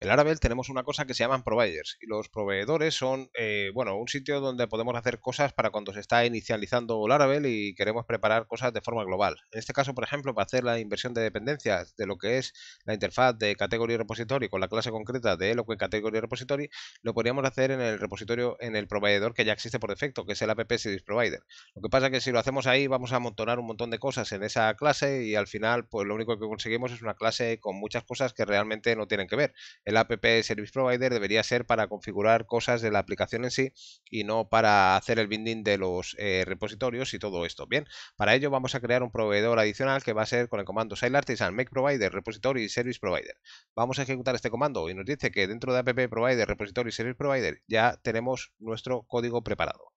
En Laravel tenemos una cosa que se llaman providers y los proveedores son, eh, bueno, un sitio donde podemos hacer cosas para cuando se está inicializando Laravel y queremos preparar cosas de forma global. En este caso, por ejemplo, para hacer la inversión de dependencias de lo que es la interfaz de Category Repository con la clase concreta de Eloquent Category Repository, lo podríamos hacer en el repositorio, en el proveedor que ya existe por defecto, que es el app provider. Lo que pasa es que si lo hacemos ahí vamos a amontonar un montón de cosas en esa clase y al final, pues lo único que conseguimos es una clase con muchas cosas que realmente no tienen que ver el app service provider debería ser para configurar cosas de la aplicación en sí y no para hacer el binding de los eh, repositorios y todo esto. Bien, para ello vamos a crear un proveedor adicional que va a ser con el comando artisan make provider repository service provider. Vamos a ejecutar este comando y nos dice que dentro de app provider repository service provider ya tenemos nuestro código preparado.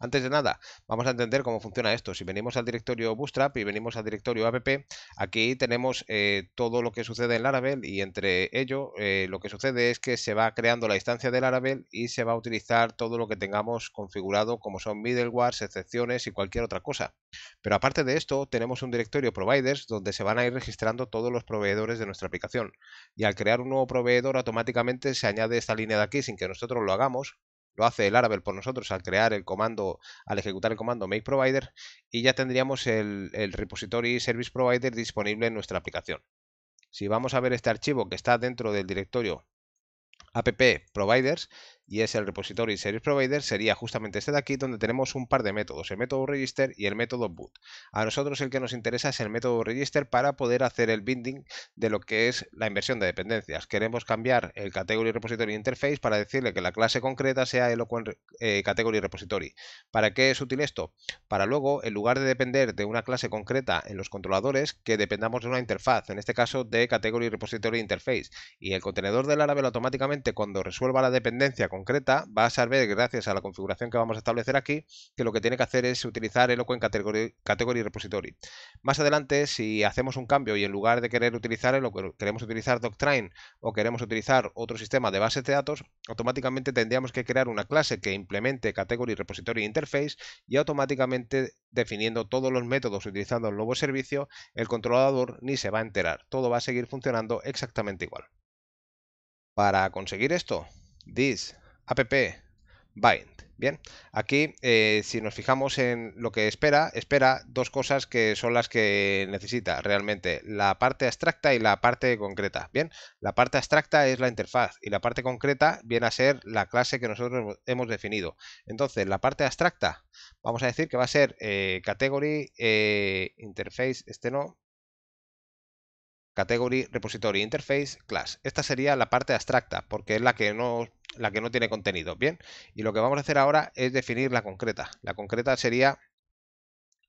Antes de nada, vamos a entender cómo funciona esto. Si venimos al directorio Bootstrap y venimos al directorio app, aquí tenemos eh, todo lo que sucede en Laravel y entre ello eh, lo que sucede es que se va creando la instancia de Laravel y se va a utilizar todo lo que tengamos configurado como son middlewares, excepciones y cualquier otra cosa. Pero aparte de esto, tenemos un directorio providers donde se van a ir registrando todos los proveedores de nuestra aplicación. Y al crear un nuevo proveedor automáticamente se añade esta línea de aquí sin que nosotros lo hagamos lo hace el Laravel por nosotros al crear el comando, al ejecutar el comando make provider y ya tendríamos el, el repository service provider disponible en nuestra aplicación. Si vamos a ver este archivo que está dentro del directorio app providers, y es el repository service provider, sería justamente este de aquí donde tenemos un par de métodos, el método register y el método boot. A nosotros el que nos interesa es el método register para poder hacer el binding de lo que es la inversión de dependencias. Queremos cambiar el category repository interface para decirle que la clase concreta sea el eh, category repository. ¿Para qué es útil esto? Para luego, en lugar de depender de una clase concreta en los controladores, que dependamos de una interfaz, en este caso de category repository interface. Y el contenedor de Laravel automáticamente cuando resuelva la dependencia con concreta, va a saber, gracias a la configuración que vamos a establecer aquí, que lo que tiene que hacer es utilizar Eloquent en Category Repository. Más adelante, si hacemos un cambio y en lugar de querer utilizar Eloquent, queremos utilizar Doctrine o queremos utilizar otro sistema de bases de datos, automáticamente tendríamos que crear una clase que implemente Category Repository Interface y automáticamente definiendo todos los métodos utilizando el nuevo servicio, el controlador ni se va a enterar. Todo va a seguir funcionando exactamente igual. Para conseguir esto, this app bind. Bien, aquí eh, si nos fijamos en lo que espera, espera dos cosas que son las que necesita realmente, la parte abstracta y la parte concreta. Bien, la parte abstracta es la interfaz y la parte concreta viene a ser la clase que nosotros hemos definido. Entonces, la parte abstracta, vamos a decir que va a ser eh, category, eh, interface, este no, category repository interface class. Esta sería la parte abstracta porque es la que no la que no tiene contenido, ¿bien? Y lo que vamos a hacer ahora es definir la concreta. La concreta sería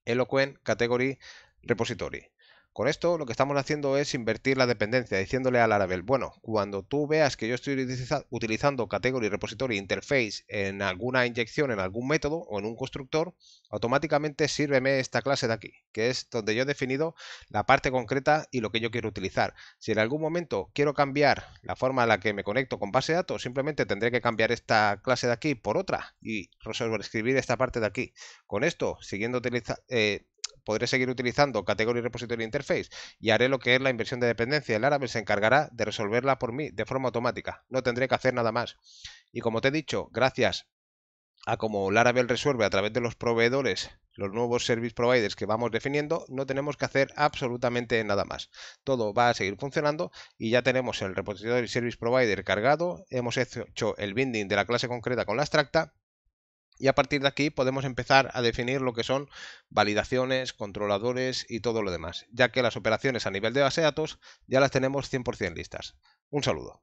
Eloquent Category Repository. Con esto lo que estamos haciendo es invertir la dependencia, diciéndole a Laravel, bueno, cuando tú veas que yo estoy utilizando category, repository, interface en alguna inyección, en algún método o en un constructor, automáticamente sírveme esta clase de aquí, que es donde yo he definido la parte concreta y lo que yo quiero utilizar. Si en algún momento quiero cambiar la forma en la que me conecto con base de datos, simplemente tendré que cambiar esta clase de aquí por otra y resolver escribir esta parte de aquí. Con esto, siguiendo utilizando... Eh, podré seguir utilizando Category Repository Interface y haré lo que es la inversión de dependencia. El Laravel se encargará de resolverla por mí de forma automática. No tendré que hacer nada más. Y como te he dicho, gracias a como Laravel resuelve a través de los proveedores los nuevos service providers que vamos definiendo, no tenemos que hacer absolutamente nada más. Todo va a seguir funcionando y ya tenemos el repositorio service provider cargado, hemos hecho el binding de la clase concreta con la abstracta y a partir de aquí podemos empezar a definir lo que son validaciones, controladores y todo lo demás, ya que las operaciones a nivel de base de datos ya las tenemos 100% listas. Un saludo.